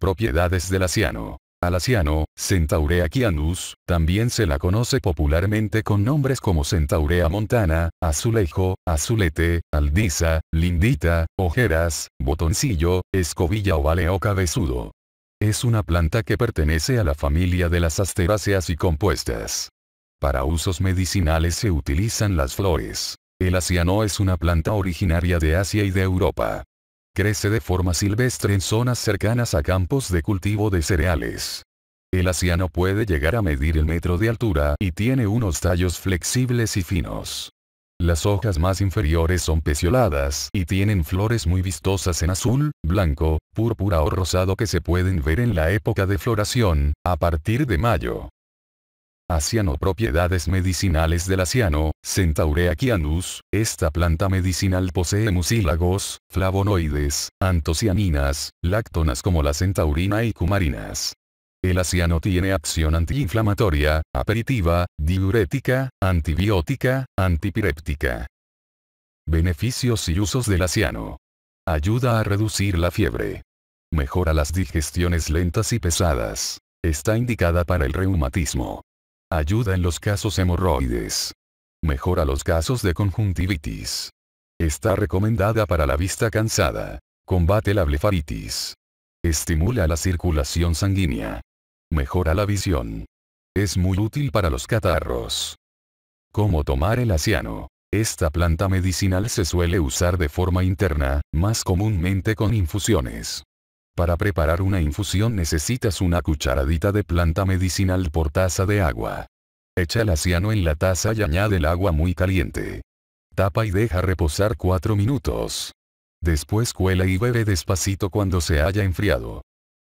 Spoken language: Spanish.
Propiedades del asiano. Al asiano, Centaurea cyanus, también se la conoce popularmente con nombres como Centaurea montana, azulejo, azulete, aldiza, lindita, ojeras, botoncillo, escobilla o o cabezudo. Es una planta que pertenece a la familia de las asteráceas y compuestas. Para usos medicinales se utilizan las flores. El asiano es una planta originaria de Asia y de Europa. Crece de forma silvestre en zonas cercanas a campos de cultivo de cereales. El asiano puede llegar a medir el metro de altura y tiene unos tallos flexibles y finos. Las hojas más inferiores son pecioladas y tienen flores muy vistosas en azul, blanco, púrpura o rosado que se pueden ver en la época de floración, a partir de mayo. Aciano. Propiedades medicinales del aciano. Centaurea cyanus, esta planta medicinal posee mucílagos, flavonoides, antocianinas, lactonas como la centaurina y cumarinas. El asiano tiene acción antiinflamatoria, aperitiva, diurética, antibiótica, antipiréptica. Beneficios y usos del asiano. Ayuda a reducir la fiebre. Mejora las digestiones lentas y pesadas. Está indicada para el reumatismo. Ayuda en los casos hemorroides. Mejora los casos de conjuntivitis. Está recomendada para la vista cansada. Combate la blefaritis. Estimula la circulación sanguínea. Mejora la visión. Es muy útil para los catarros. ¿Cómo tomar el asiano? Esta planta medicinal se suele usar de forma interna, más comúnmente con infusiones. Para preparar una infusión necesitas una cucharadita de planta medicinal por taza de agua. Echa el aciano en la taza y añade el agua muy caliente. Tapa y deja reposar 4 minutos. Después cuela y bebe despacito cuando se haya enfriado.